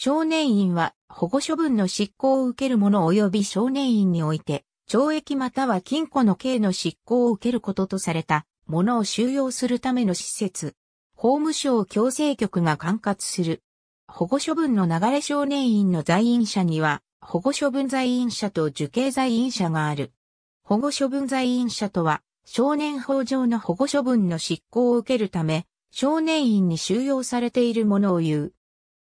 少年院は保護処分の執行を受ける者及び少年院において、懲役または禁錮の刑の執行を受けることとされた者を収容するための施設。法務省強制局が管轄する。保護処分の流れ少年院の在院者には、保護処分在院者と受刑在院者がある。保護処分在院者とは、少年法上の保護処分の執行を受けるため、少年院に収容されている者を言う。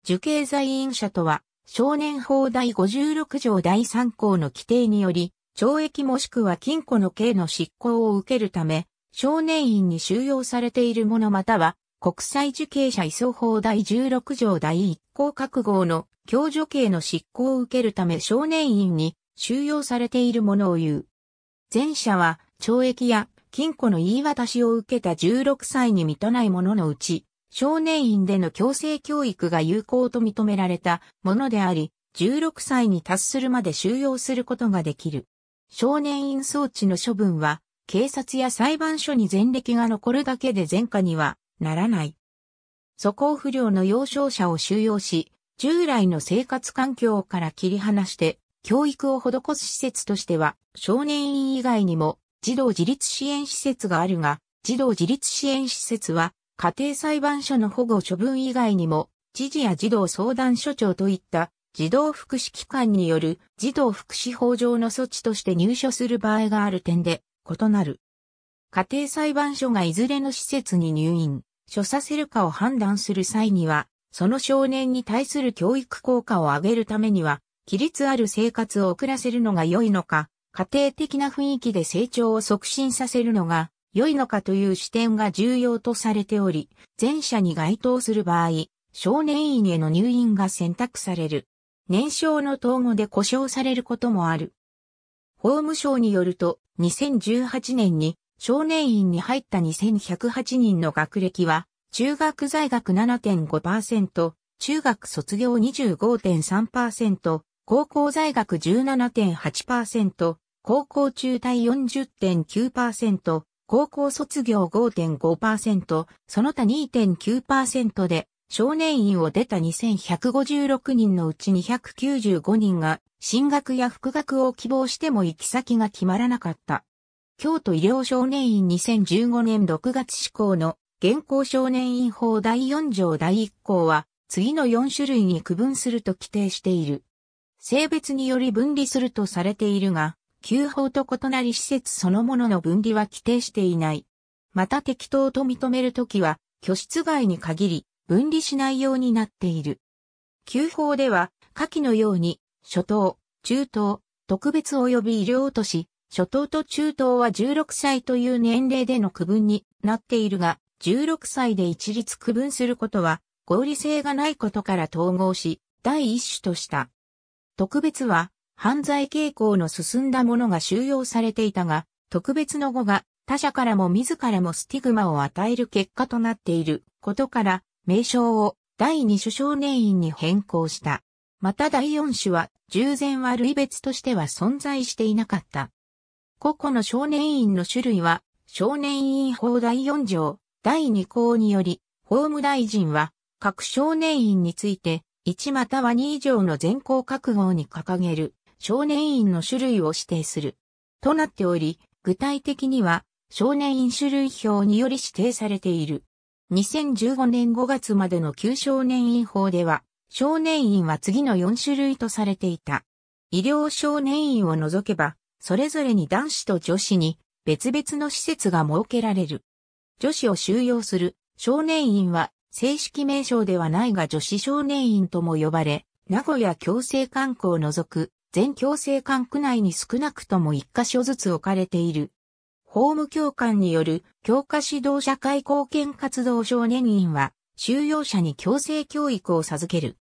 受刑罪院者とは、少年法第56条第3項の規定により、懲役もしくは禁錮の刑の執行を受けるため、少年院に収容されている者または、国際受刑者移送法第16条第1項各号の共助刑の執行を受けるため少年院に収容されている者を言う。前者は懲役や禁錮の言い渡しを受けた16歳に満たない者のうち、少年院での強制教育が有効と認められたものであり、16歳に達するまで収容することができる。少年院装置の処分は、警察や裁判所に前歴が残るだけで前科にはならない。素行不良の幼少者を収容し、従来の生活環境から切り離して、教育を施す施設としては、少年院以外にも児童自立支援施設があるが、児童自立支援施設は家庭裁判所の保護処分以外にも、知事や児童相談所長といった児童福祉機関による児童福祉法上の措置として入所する場合がある点で異なる。家庭裁判所がいずれの施設に入院、所させるかを判断する際には、その少年に対する教育効果を上げるためには、規律ある生活を送らせるのが良いのか、家庭的な雰囲気で成長を促進させるのが良いのかという視点が重要とされており、前者に該当する場合、少年院への入院が選択される。年少の統合で故障されることもある。法務省によると、2018年に少年院に入った2108人の学歴は、中学在学7.5%、中学卒業25.3%、高校在学17.8%、高校中退40.9%、高校卒業5.5%、その他2.9%で、少年院を出た2156人のうち295人が、進学や復学を希望しても行き先が決まらなかった。京都医療少年院2015年6月施行の現行少年院法第4条第1項は次の4種類に区分すると規定している。性別により分離するとされているが、旧法と異なり施設そのものの分離は規定していない。また適当と認めるときは、居室外に限り、分離しないようになっている。旧法では、下記のように、初等、中等、特別及び医療都市、初等と中等は16歳という年齢での区分になっているが、16歳で一律区分することは、合理性がないことから統合し、第一種とした。特別は、犯罪傾向の進んだ者が収容されていたが、特別の語が他者からも自らもスティグマを与える結果となっていることから、名称を第二種少年院に変更した。また第四種は、従前は類別としては存在していなかった。個々の少年院の種類は、少年院法第四条、第二項により、法務大臣は、各少年院について、1または2以上の全校覚悟に掲げる少年院の種類を指定する。となっており、具体的には少年院種類表により指定されている。2015年5月までの旧少年院法では、少年院は次の4種類とされていた。医療少年院を除けば、それぞれに男子と女子に別々の施設が設けられる。女子を収容する少年院は正式名称ではないが女子少年院とも呼ばれ、名古屋共生観光を除く全行政管区内に少なくとも一箇所ずつ置かれている。法務教官による教科指導社会貢献活動少年院は収容者に強制教育を授ける。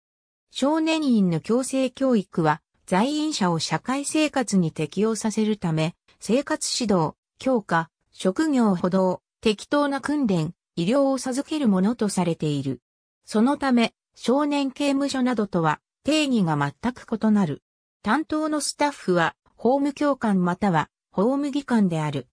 少年院の強制教育は在院者を社会生活に適応させるため、生活指導、教科、職業補導、適当な訓練、医療を授けるものとされている。そのため、少年刑務所などとは定義が全く異なる。担当のスタッフは、法務教官または法務技官である。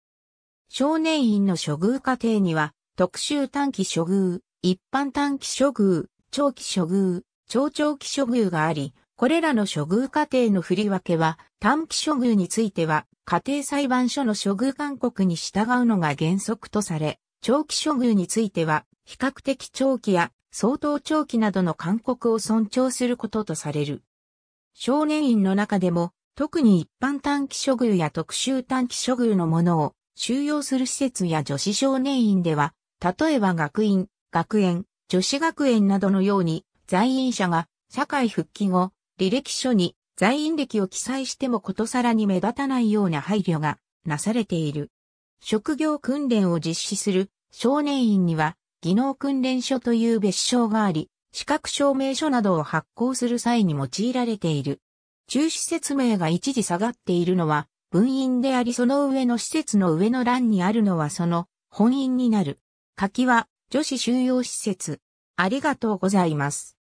少年院の処遇過程には、特殊短期処遇、一般短期処遇、長期処遇、超長期処遇があり、これらの処遇過程の振り分けは、短期処遇については、家庭裁判所の処遇勧告に従うのが原則とされ、長期処遇については、比較的長期や相当長期などの勧告を尊重することとされる。少年院の中でも、特に一般短期処遇や特殊短期処遇のものを収容する施設や女子少年院では、例えば学院、学園、女子学園などのように、在院者が社会復帰後、履歴書に在院歴を記載してもことさらに目立たないような配慮がなされている。職業訓練を実施する少年院には技能訓練所という別称があり、資格証明書などを発行する際に用いられている。中止説明が一時下がっているのは、分院でありその上の施設の上の欄にあるのはその本院になる。柿は女子収容施設。ありがとうございます。